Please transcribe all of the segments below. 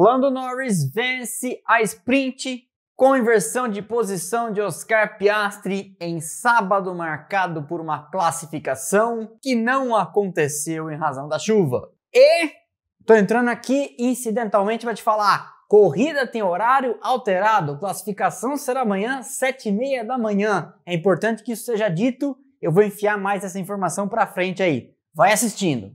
Lando Norris vence a sprint com inversão de posição de Oscar Piastri em sábado, marcado por uma classificação que não aconteceu em razão da chuva. E tô entrando aqui incidentalmente para te falar: corrida tem horário alterado, classificação será amanhã, 7h30 da manhã. É importante que isso seja dito, eu vou enfiar mais essa informação para frente aí. Vai assistindo.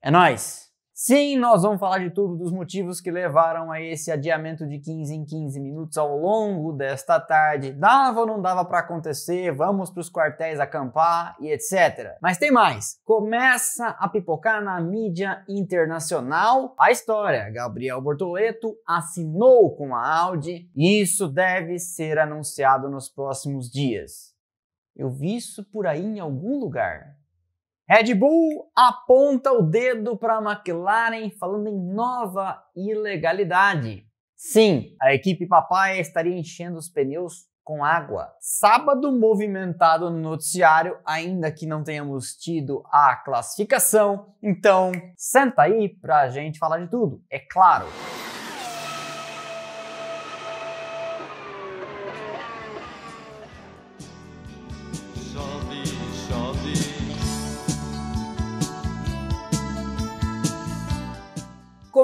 É nós. Sim, nós vamos falar de tudo, dos motivos que levaram a esse adiamento de 15 em 15 minutos ao longo desta tarde. Dava ou não dava para acontecer? Vamos para os quartéis acampar e etc. Mas tem mais. Começa a pipocar na mídia internacional a história. Gabriel Bortoleto assinou com a Audi e isso deve ser anunciado nos próximos dias. Eu vi isso por aí em algum lugar. Red Bull aponta o dedo para a McLaren falando em nova ilegalidade. Sim, a equipe papai estaria enchendo os pneus com água. Sábado movimentado no noticiário, ainda que não tenhamos tido a classificação. Então, senta aí para a gente falar de tudo, é claro.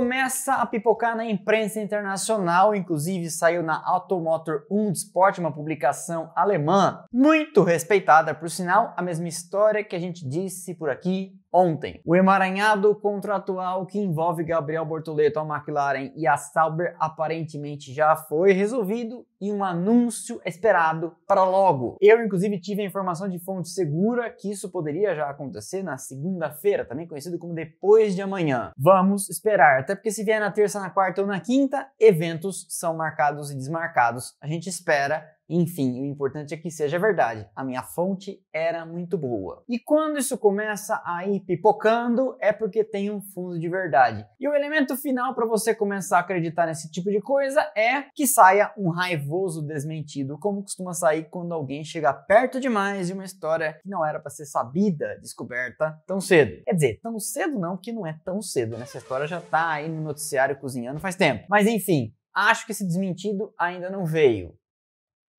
começa a pipocar na imprensa internacional, inclusive saiu na Automotor und Sport, uma publicação alemã, muito respeitada por sinal, a mesma história que a gente disse por aqui ontem. O emaranhado contratual que envolve Gabriel Bortoleto à McLaren e a Sauber aparentemente já foi resolvido e um anúncio esperado para logo. Eu, inclusive, tive a informação de fonte segura que isso poderia já acontecer na segunda-feira, também conhecido como depois de amanhã. Vamos esperar, até porque se vier na terça, na quarta ou na quinta, eventos são marcados e desmarcados. A gente espera enfim, o importante é que seja verdade. A minha fonte era muito boa. E quando isso começa a ir pipocando, é porque tem um fundo de verdade. E o elemento final para você começar a acreditar nesse tipo de coisa é que saia um raivoso desmentido, como costuma sair quando alguém chega perto demais de uma história que não era para ser sabida, descoberta tão cedo. Quer dizer, tão cedo não, que não é tão cedo, né? Essa história já tá aí no noticiário cozinhando faz tempo. Mas enfim, acho que esse desmentido ainda não veio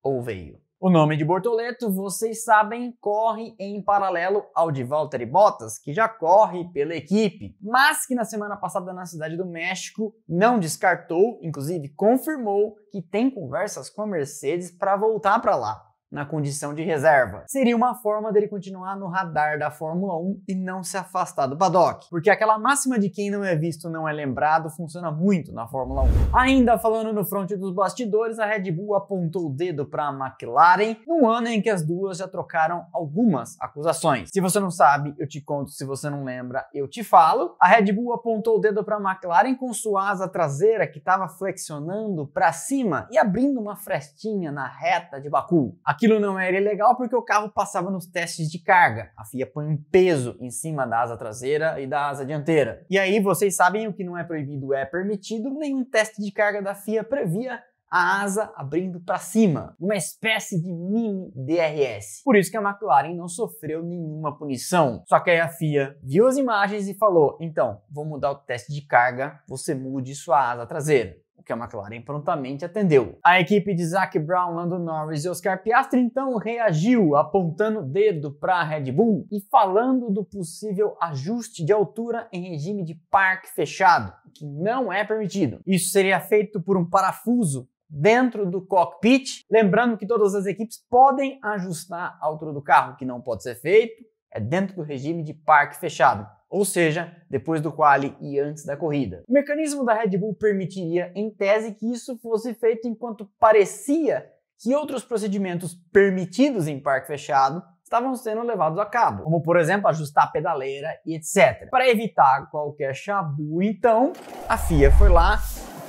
ou veio. O nome de Bortoleto, vocês sabem, corre em paralelo ao de Valtteri Bottas, que já corre pela equipe, mas que na semana passada na Cidade do México não descartou, inclusive confirmou que tem conversas com a Mercedes para voltar para lá na condição de reserva. Seria uma forma dele continuar no radar da Fórmula 1 e não se afastar do paddock, porque aquela máxima de quem não é visto não é lembrado funciona muito na Fórmula 1. Ainda falando no fronte dos bastidores, a Red Bull apontou o dedo para a McLaren num ano em que as duas já trocaram algumas acusações. Se você não sabe, eu te conto, se você não lembra, eu te falo. A Red Bull apontou o dedo para a McLaren com sua asa traseira que estava flexionando para cima e abrindo uma frestinha na reta de Baku. Aqui Aquilo não era ilegal porque o carro passava nos testes de carga. A FIA põe um peso em cima da asa traseira e da asa dianteira. E aí, vocês sabem, o que não é proibido é permitido. Nenhum teste de carga da FIA previa a asa abrindo para cima, uma espécie de mini DRS. Por isso que a McLaren não sofreu nenhuma punição. Só que aí a FIA viu as imagens e falou: "Então, vou mudar o teste de carga, você mude sua asa traseira" o que a McLaren prontamente atendeu. A equipe de Zac Brown, Lando Norris e Oscar Piastri então reagiu, apontando o dedo para a Red Bull e falando do possível ajuste de altura em regime de parque fechado, que não é permitido. Isso seria feito por um parafuso dentro do cockpit, lembrando que todas as equipes podem ajustar a altura do carro, que não pode ser feito é dentro do regime de parque fechado ou seja, depois do quali e antes da corrida. O mecanismo da Red Bull permitiria, em tese, que isso fosse feito enquanto parecia que outros procedimentos permitidos em parque fechado estavam sendo levados a cabo, como por exemplo ajustar a pedaleira e etc. Para evitar qualquer chabu, então, a FIA foi lá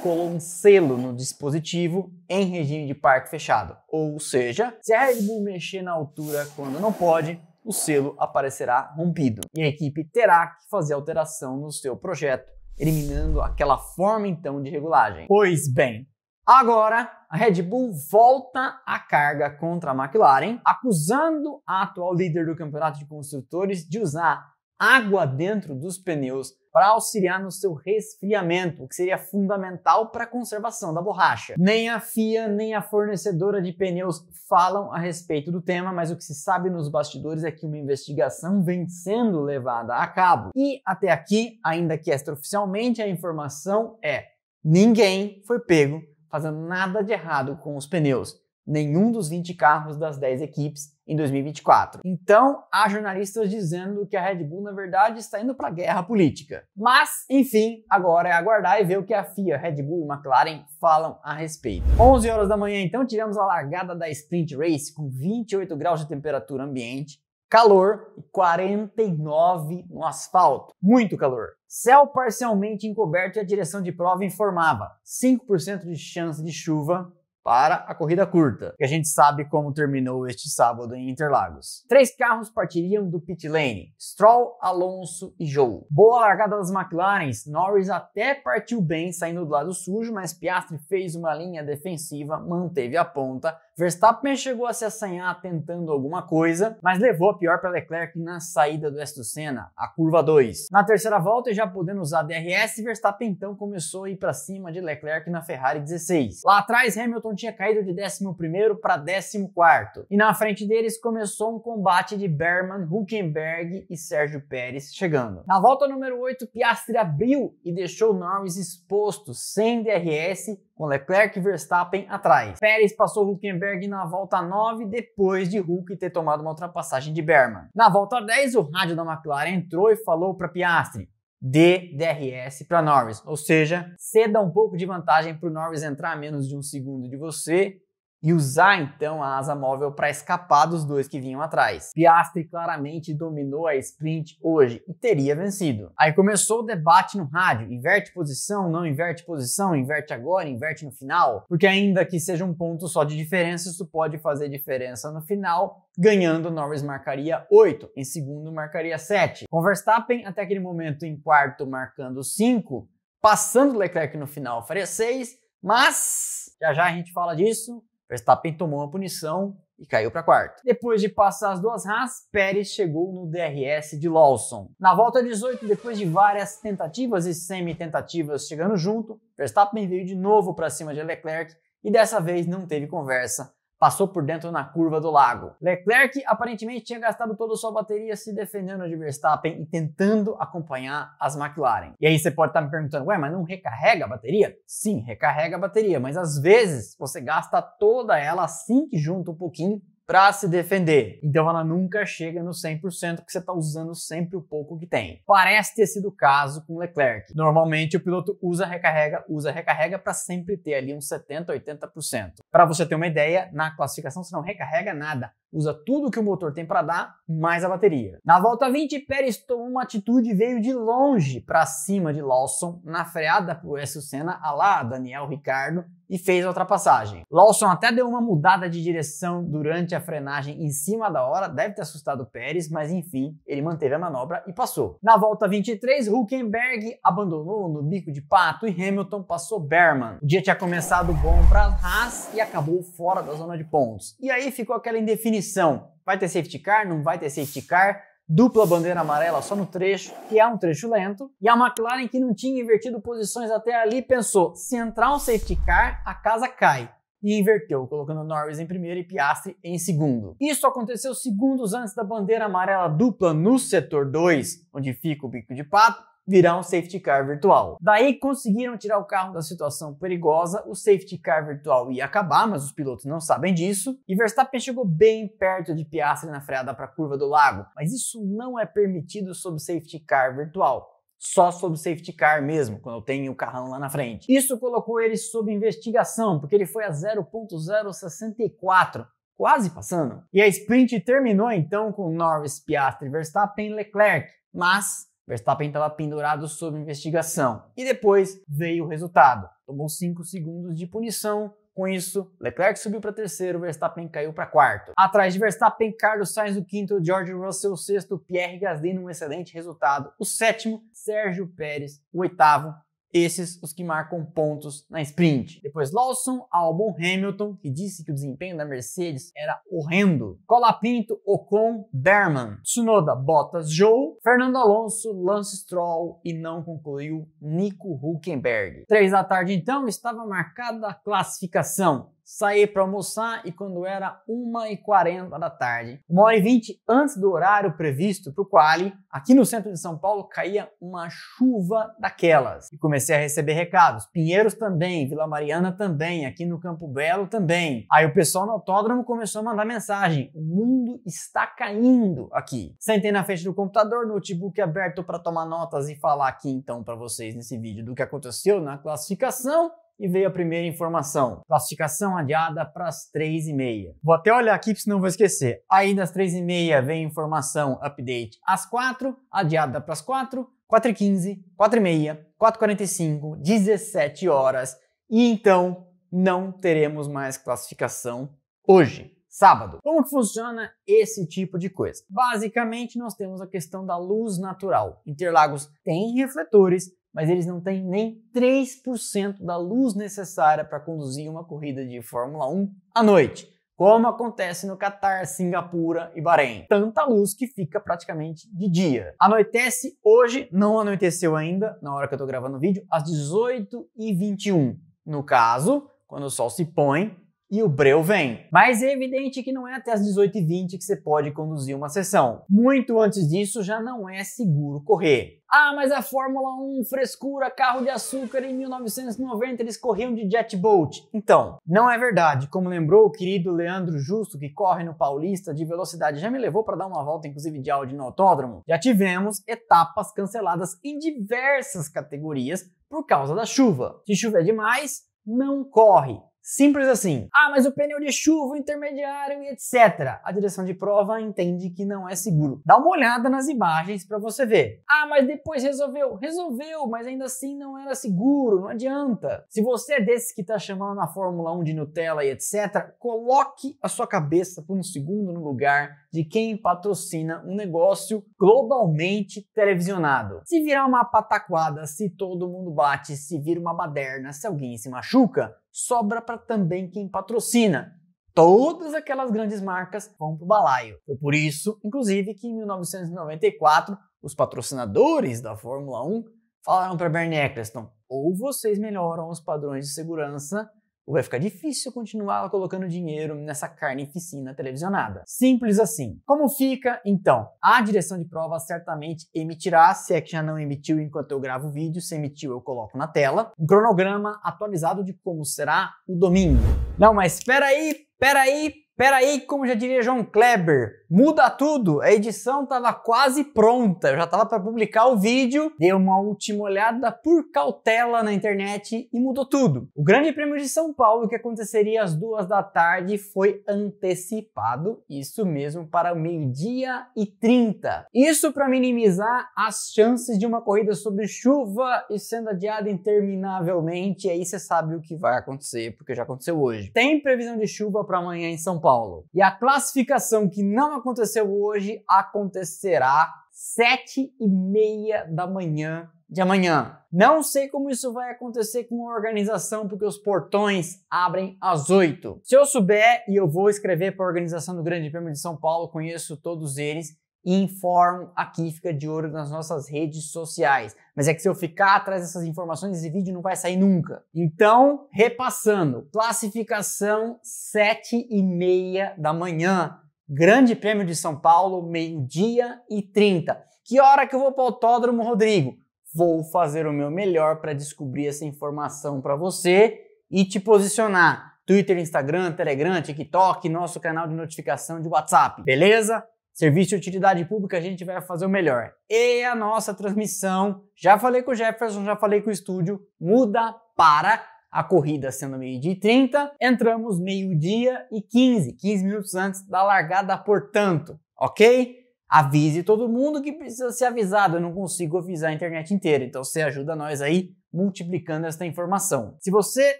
colou um selo no dispositivo em regime de parque fechado. Ou seja, se a Red Bull mexer na altura quando não pode, o selo aparecerá rompido e a equipe terá que fazer alteração no seu projeto, eliminando aquela forma então de regulagem. Pois bem, Agora, a Red Bull volta à carga contra a McLaren, acusando a atual líder do campeonato de construtores de usar água dentro dos pneus para auxiliar no seu resfriamento, o que seria fundamental para a conservação da borracha. Nem a FIA nem a fornecedora de pneus falam a respeito do tema, mas o que se sabe nos bastidores é que uma investigação vem sendo levada a cabo. E até aqui, ainda que extraoficialmente, a informação é: ninguém foi pego fazendo nada de errado com os pneus nenhum dos 20 carros das 10 equipes em 2024. Então, há jornalistas dizendo que a Red Bull, na verdade, está indo para a guerra política. Mas, enfim, agora é aguardar e ver o que a FIA, Red Bull e McLaren falam a respeito. 11 horas da manhã, então, tivemos a largada da Sprint Race com 28 graus de temperatura ambiente, calor e 49 no asfalto. Muito calor. Céu parcialmente encoberto e a direção de prova informava 5% de chance de chuva para a corrida curta, que a gente sabe como terminou este sábado em Interlagos. Três carros partiriam do pit lane, Stroll, Alonso e Joe. Boa largada das McLarens, Norris até partiu bem saindo do lado sujo, mas Piastri fez uma linha defensiva, manteve a ponta Verstappen chegou a se assanhar tentando alguma coisa, mas levou a pior para Leclerc na saída do S do Senna, a curva 2. Na terceira volta, já podendo usar DRS, Verstappen então começou a ir para cima de Leclerc na Ferrari 16. Lá atrás, Hamilton tinha caído de 11º para 14º, e na frente deles começou um combate de Berman, Huckenberg e Sérgio Pérez chegando. Na volta número 8, Piastri abriu e deixou Norris exposto sem DRS com Leclerc e Verstappen atrás. Pérez passou Huckenberg na volta 9 depois de Hulk ter tomado uma ultrapassagem de Berman. Na volta 10, o rádio da McLaren entrou e falou para Piastri: de DRS para Norris. Ou seja, ceda um pouco de vantagem para o Norris entrar a menos de um segundo de você e usar então a asa móvel para escapar dos dois que vinham atrás. Piastri claramente dominou a sprint hoje e teria vencido. Aí começou o debate no rádio: inverte posição, não inverte posição, inverte agora, inverte no final, porque ainda que seja um ponto só de diferença, isso pode fazer diferença no final. Ganhando, Norris marcaria 8, em segundo marcaria 7. Com Verstappen até aquele momento em quarto marcando 5, passando Leclerc no final faria 6, mas já já a gente fala disso. Verstappen tomou uma punição e caiu para quarto. Depois de passar as duas Haas, Pérez chegou no DRS de Lawson. Na volta 18, depois de várias tentativas e semi-tentativas chegando junto, Verstappen veio de novo para cima de Leclerc e dessa vez não teve conversa passou por dentro na curva do lago. Leclerc aparentemente tinha gastado toda a sua bateria se defendendo de Verstappen e tentando acompanhar as McLaren. E aí você pode estar me perguntando, ué, mas não recarrega a bateria? Sim, recarrega a bateria, mas às vezes você gasta toda ela assim que junta um pouquinho para se defender. Então ela nunca chega no 100% porque você está usando sempre o pouco que tem. Parece ter sido o caso com Leclerc. Normalmente o piloto usa recarrega, usa recarrega para sempre ter ali uns 70, 80%. Para você ter uma ideia, na classificação você não recarrega nada usa tudo que o motor tem para dar, mais a bateria. Na volta 20, Pérez tomou uma atitude e veio de longe para cima de Lawson na freada por S. Senna, a lá Daniel Ricardo, e fez a ultrapassagem. Lawson até deu uma mudada de direção durante a frenagem em cima da hora, deve ter assustado Pérez, mas enfim, ele manteve a manobra e passou. Na volta 23, Huckenberg abandonou no bico de pato e Hamilton passou Berman. O dia tinha começado bom para Haas e acabou fora da zona de pontos. E aí ficou aquela indefinição definição. Vai ter safety car? Não vai ter safety car? Dupla bandeira amarela só no trecho, que é um trecho lento. E a McLaren, que não tinha invertido posições até ali, pensou: se entrar um safety car, a casa cai. E inverteu, colocando Norris em primeiro e Piastri em segundo. Isso aconteceu segundos antes da bandeira amarela dupla no setor 2, onde fica o bico de pato, virar um safety car virtual. Daí conseguiram tirar o carro da situação perigosa, o safety car virtual ia acabar, mas os pilotos não sabem disso, e Verstappen chegou bem perto de Piastri na freada para a curva do lago, mas isso não é permitido sob safety car virtual só sob safety car mesmo, quando eu tenho o carrão lá na frente. Isso colocou ele sob investigação, porque ele foi a 0.064, quase passando. E a sprint terminou então com Norris, Piastri, Verstappen e Leclerc, mas Verstappen estava pendurado sob investigação. E depois veio o resultado. Tomou 5 segundos de punição. Com isso, Leclerc subiu para terceiro, Verstappen caiu para quarto. Atrás de Verstappen, Carlos Sainz o quinto, George Russell o sexto, Pierre Gasly num excelente resultado, o sétimo, Sérgio Pérez o oitavo, esses os que marcam pontos na sprint. Depois Lawson, Albon, Hamilton, que disse que o desempenho da Mercedes era horrendo. Colapinto, Ocon, Berman, Tsunoda, Bottas, Joe, Fernando Alonso, Lance Stroll e não concluiu Nico Huckenberg. Três da tarde então estava marcada a classificação saí para almoçar e quando era 1h40 da tarde, uma hora e vinte antes do horário previsto para o quali, aqui no centro de São Paulo caía uma chuva daquelas. E comecei a receber recados. Pinheiros também, Vila Mariana também, aqui no Campo Belo também. Aí o pessoal no autódromo começou a mandar mensagem: o mundo está caindo aqui. Sentei na frente do computador, notebook aberto para tomar notas e falar aqui então para vocês nesse vídeo do que aconteceu na classificação e veio a primeira informação. Classificação adiada para as 3h30. Vou até olhar aqui, senão vou esquecer. Aí das 3h30 vem informação update às 4, adiada para as 4, 4h15, 4h30, 4h45, 17 horas. E então não teremos mais classificação hoje sábado. Como que funciona esse tipo de coisa? Basicamente, nós temos a questão da luz natural. Interlagos tem refletores, mas eles não têm nem 3% da luz necessária para conduzir uma corrida de Fórmula 1 à noite, como acontece no Catar, Singapura e Bahrein. Tanta luz que fica praticamente de dia. Anoitece hoje, não anoiteceu ainda, na hora que eu estou gravando o vídeo, às 18h21. No caso, quando o sol se põe, e o breu vem. Mas é evidente que não é até as 18h20 que você pode conduzir uma sessão. Muito antes disso já não é seguro correr. Ah, mas a Fórmula 1, frescura, carro de açúcar, em 1990 eles corriam de jet boat. Então, não é verdade. Como lembrou o querido Leandro Justo, que corre no Paulista de velocidade, já me levou para dar uma volta, inclusive, de áudio no autódromo. Já tivemos etapas canceladas em diversas categorias por causa da chuva. Se chover demais, não corre. Simples assim. Ah, mas o pneu de chuva, o intermediário e etc. A direção de prova entende que não é seguro. Dá uma olhada nas imagens para você ver. Ah, mas depois resolveu. Resolveu, mas ainda assim não era seguro, não adianta. Se você é desses que está chamando na Fórmula 1 de Nutella e etc, coloque a sua cabeça por um segundo no lugar de quem patrocina um negócio globalmente televisionado. Se virar uma pataquada, se todo mundo bate, se vira uma baderna, se alguém se machuca, sobra para também quem patrocina. Todas aquelas grandes marcas vão para o balaio. Foi por isso, inclusive, que em 1994 os patrocinadores da Fórmula 1 falaram para a Bernie Eccleston: ou vocês melhoram os padrões de segurança ou vai ficar difícil continuar colocando dinheiro nessa carnificina televisionada. Simples assim. Como fica? Então, a direção de prova certamente emitirá, se é que já não emitiu enquanto eu gravo o vídeo, se emitiu eu coloco na tela, um cronograma atualizado de como será o domingo. Não, mas espera aí, espera aí, espera aí, como já diria João Kleber, Muda tudo! A edição estava quase pronta, eu já estava para publicar o vídeo, dei uma última olhada por cautela na internet e mudou tudo. O Grande Prêmio de São Paulo, que aconteceria às duas da tarde, foi antecipado, isso mesmo, para meio-dia e trinta. Isso para minimizar as chances de uma corrida sob chuva e sendo adiada interminavelmente, e aí você sabe o que vai acontecer, porque já aconteceu hoje. Tem previsão de chuva para amanhã em São Paulo. E a classificação que não aconteceu hoje acontecerá sete e meia da manhã de amanhã. Não sei como isso vai acontecer com a organização, porque os portões abrem às 8. Se eu souber e eu vou escrever para a organização do Grande Prêmio de São Paulo, conheço todos eles e informo aqui, fica de olho nas nossas redes sociais. Mas é que se eu ficar atrás dessas informações, esse vídeo não vai sair nunca. Então, repassando, classificação 7 e meia da manhã Grande Prêmio de São Paulo, meio-dia e 30. Que hora que eu vou para o autódromo, Rodrigo? Vou fazer o meu melhor para descobrir essa informação para você e te posicionar. Twitter, Instagram, Telegram, TikTok, nosso canal de notificação de WhatsApp, beleza? Serviço de utilidade pública, a gente vai fazer o melhor. E a nossa transmissão, já falei com o Jefferson, já falei com o estúdio, muda para a corrida sendo meio-dia e 30, entramos meio-dia e 15, 15 minutos antes da largada, portanto, ok? Avise todo mundo que precisa ser avisado, eu não consigo avisar a internet inteira, então você ajuda nós aí multiplicando esta informação. Se você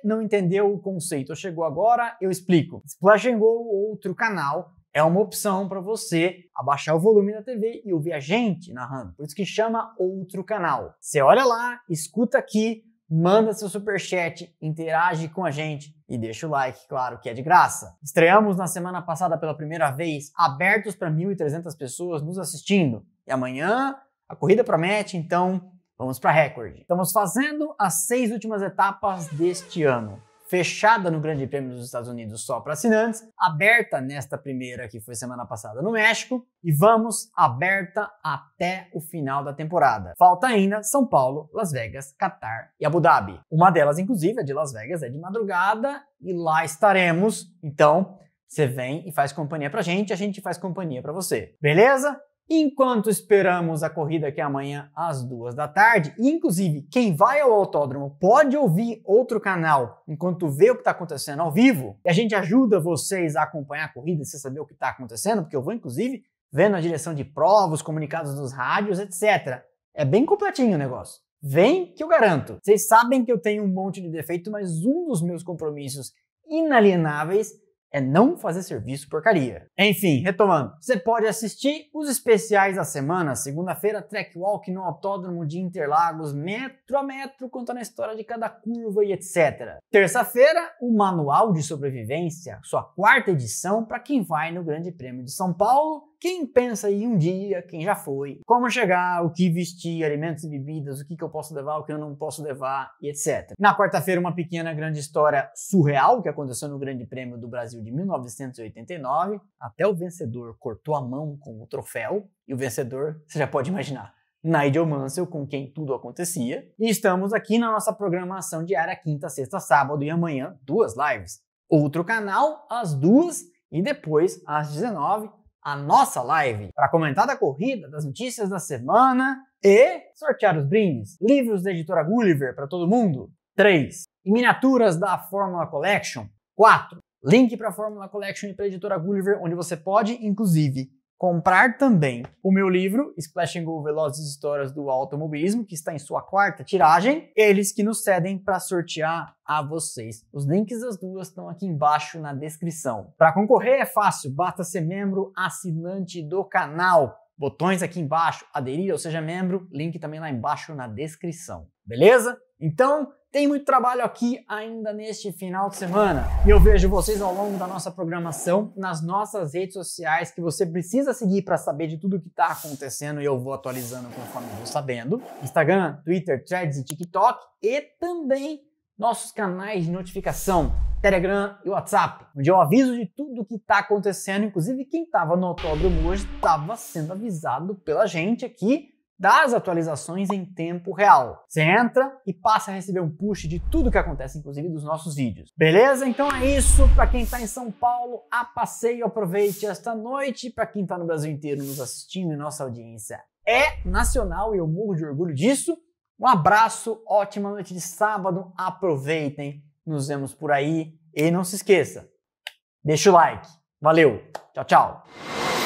não entendeu o conceito ou chegou agora, eu explico. Splash and Go, outro canal, é uma opção para você abaixar o volume da TV e ouvir a gente narrando. Por isso que chama outro canal. Você olha lá, escuta aqui, manda seu super chat, interage com a gente e deixa o like, claro que é de graça. Estreamos na semana passada pela primeira vez, abertos para 1.300 pessoas nos assistindo. E amanhã a corrida promete, então vamos para recorde. Estamos fazendo as seis últimas etapas deste ano fechada no Grande Prêmio dos Estados Unidos só para assinantes, aberta nesta primeira que foi semana passada no México, e vamos aberta até o final da temporada. Falta ainda São Paulo, Las Vegas, Catar e Abu Dhabi. Uma delas, inclusive, a é de Las Vegas, é de madrugada e lá estaremos. Então, você vem e faz companhia a gente, a gente faz companhia para você. Beleza? Enquanto esperamos a corrida que é amanhã às duas da tarde, inclusive quem vai ao autódromo pode ouvir outro canal enquanto vê o que está acontecendo ao vivo. E a gente ajuda vocês a acompanhar a corrida, você saber o que está acontecendo, porque eu vou inclusive vendo a direção de provas, comunicados dos rádios, etc. É bem completinho o negócio. Vem que eu garanto. Vocês sabem que eu tenho um monte de defeito, mas um dos meus compromissos inalienáveis é não fazer serviço porcaria. Enfim, retomando, você pode assistir os especiais da semana, segunda-feira, track walk no Autódromo de Interlagos, metro a metro, contando a história de cada curva e etc. Terça-feira, o Manual de Sobrevivência, sua quarta edição para quem vai no Grande Prêmio de São Paulo quem pensa em um dia, quem já foi, como chegar, o que vestir, alimentos e bebidas, o que, que eu posso levar, o que eu não posso levar e etc. Na quarta-feira, uma pequena grande história surreal que aconteceu no Grande Prêmio do Brasil de 1989. Até o vencedor cortou a mão com o troféu e o vencedor, você já pode imaginar. Nigel Mansell, com quem tudo acontecia. E estamos aqui na nossa programação diária, quinta, sexta, sábado e amanhã, duas lives. Outro canal, às duas e depois às 19 a nossa live para comentar da corrida, das notícias da semana e sortear os brindes, livros da editora Gulliver para todo mundo, 3, miniaturas da Fórmula Collection, 4, link para a Fórmula Collection e para a editora Gulliver, onde você pode, inclusive, comprar também o meu livro Splash and Go Velozes Histórias do Automobilismo, que está em sua quarta tiragem, eles que nos cedem para sortear a vocês. Os links das duas estão aqui embaixo na descrição. Para concorrer é fácil, basta ser membro assinante do canal. Botões aqui embaixo, aderir ou seja membro, link também lá embaixo na descrição. Beleza? Então, tem muito trabalho aqui ainda neste final de semana. E eu vejo vocês ao longo da nossa programação nas nossas redes sociais que você precisa seguir para saber de tudo o que está acontecendo e eu vou atualizando conforme eu vou sabendo. Instagram, Twitter, Threads e TikTok e também nossos canais de notificação, Telegram e WhatsApp, onde eu aviso de tudo o que está acontecendo, inclusive quem estava no autódromo hoje estava sendo avisado pela gente aqui das atualizações em tempo real. Você entra e passa a receber um push de tudo que acontece, inclusive dos nossos vídeos. Beleza? Então é isso. Para quem está em São Paulo, a passeio, aproveite esta noite. Para quem está no Brasil inteiro nos assistindo e nossa audiência é nacional e eu morro de orgulho disso. Um abraço, ótima noite de sábado, aproveitem, nos vemos por aí e não se esqueça, deixa o like. Valeu, tchau, tchau.